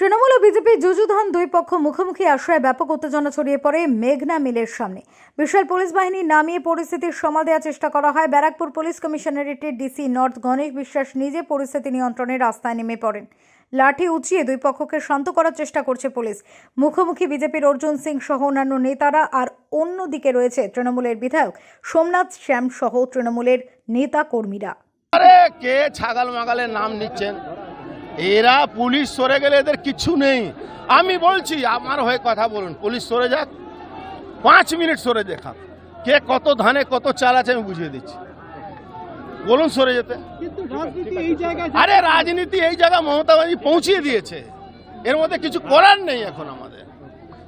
তৃণমূল ও BJP যুযুধান দুই পক্ষ মুখোমুখি আশ্রয়ে ব্যাপক উত্তেজনা ছড়িয়ে পড়ে মেঘনা মিলের সামনে বিশাল পুলিশ বাহিনী নামিয়ে পরিস্থিতির সমাল দেওয়ার চেষ্টা করা হয় ব্যারাকপুর পুলিশ কমিশনারেটের ডিসি নর্থ গণেশ বিশ্বাস নিজে পরিস্থিতি নিয়ন্ত্রণে রাস্তায় নেমে পড়েন লাঠি উঁচিয়ে দুই পক্ষকে শান্ত করার চেষ্টা করছে পুলিশ মুখোমুখি বিজেপির অর্জুন সিং সহ অন্যান্য নেতারা আর অন্যদিকে রয়েছে তৃণমূলের বিধায়ক সোমনাথ শ্যাম সহ তৃণমূলের নেতা কর্মীরা কে ছাগাল মাগালের নাম নিচ্ছেন এরা পুলিশ সরে গেলে এদের কিছু নেই আমি বলছি আমার হয়ে কথা বলুন পুলিশ সরে যাক পাঁচ মিনিট সরে দেখাক কে কত ধানে কত চাল আছে আমি বুঝিয়ে দিচ্ছি বলুন সরে যেতে আরে রাজনীতি এই জায়গা মমতা ব্যানার্জি পৌঁছিয়ে দিয়েছে এর মধ্যে কিছু করার নেই এখন আমাদের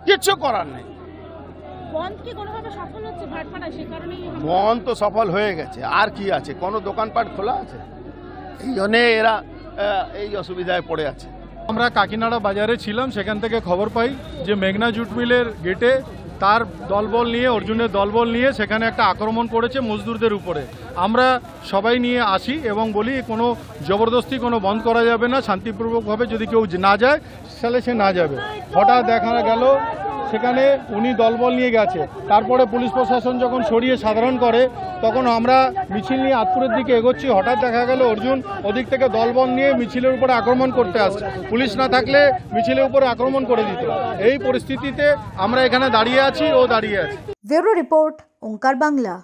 কিচ্ছু করার নেই বন্ধ তো সফল হয়ে গেছে আর কি আছে কোনো দোকানপাট খোলা আছে এই জন্যে এরা এই অসুবিধায় পড়ে আছে আমরা কাকিনাড়া বাজারে ছিলাম সেখান থেকে খবর পাই যে মেঘনা জুট মিলের গেটে তার দলবল নিয়ে অর্জুনের দলবল নিয়ে সেখানে একটা আক্রমণ করেছে মজদুরদের উপরে আমরা সবাই নিয়ে আসি এবং বলি কোনো জবরদস্তি কোনো বন্ধ করা যাবে না শান্তিপূর্বকভাবে যদি কেউ না যায় তাহলে সে না যাবে হঠাৎ দেখা গেল সেখানে উনি দলবল নিয়ে গেছে তারপরে পুলিশ প্রশাসন যখন সরিয়ে সাধারণ করে তখন আমরা মিছিল নিয়ে আতপুরের দিকে এগোচ্ছি হঠাৎ দেখা গেল অর্জুন ওদিক থেকে দলবল নিয়ে মিছিলের উপরে আক্রমণ করতে আসছে পুলিশ না থাকলে মিছিলের উপরে আক্রমণ করে দিত এই পরিস্থিতিতে আমরা এখানে দাঁড়িয়ে আছি ও দাঁড়িয়ে আছি ব্যুরো রিপোর্ট ওঙ্কার বাংলা